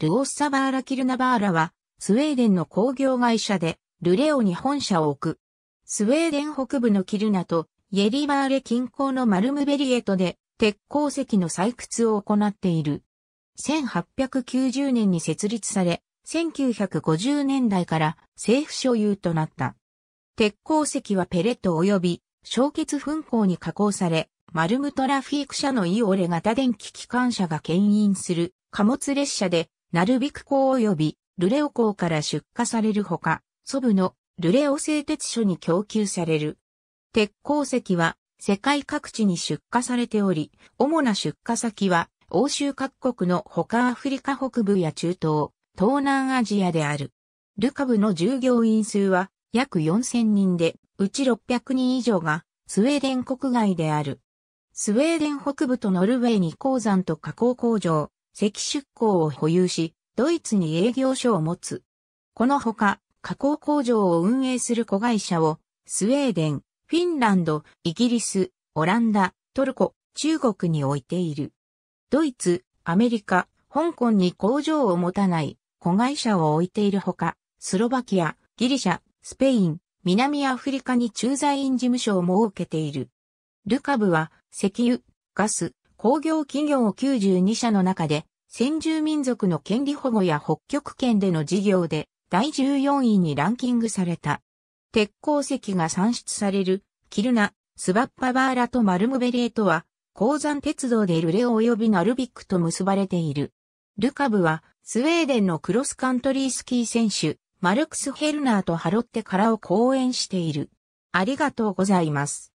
ルオッサバーラ・キルナバーラは、スウェーデンの工業会社で、ルレオに本社を置く。スウェーデン北部のキルナと、イェリバーレ近郊のマルムベリエトで、鉄鉱石の採掘を行っている。1890年に設立され、1950年代から政府所有となった。鉄鉱石はペレット及び焼結粉鉱に加工され、マルムトラフィーク社のイオレ型電気機関車が牽引する貨物列車でナルビク港及びルレオ港から出荷されるほか、祖ブのルレオ製鉄所に供給される。鉄鉱石は世界各地に出荷されており、主な出荷先は欧州各国の他アフリカ北部や中東、東南アジアである。ルカブの従業員数は約4000人で、うち600人以上がスウェーデン国外である。スウェーデン北部とノルウェーに鉱山と加工工場、石出港を保有し、ドイツに営業所を持つ。このほか、加工工場を運営する子会社を、スウェーデン、フィンランド、イギリス、オランダ、トルコ、中国に置いている。ドイツ、アメリカ、香港に工場を持たない子会社を置いているほか、スロバキア、ギリシャ、スペイン、南アフリカに駐在員事務所を設けている。ルカブは石油、ガス、工業企業92社の中で先住民族の権利保護や北極圏での事業で第14位にランキングされた。鉄鉱石が産出されるキルナ、スバッパバーラとマルムベレートは鉱山鉄道でルレオ及びナルビックと結ばれている。ルカブはスウェーデンのクロスカントリースキー選手マルクス・ヘルナーとハロッテからを講演している。ありがとうございます。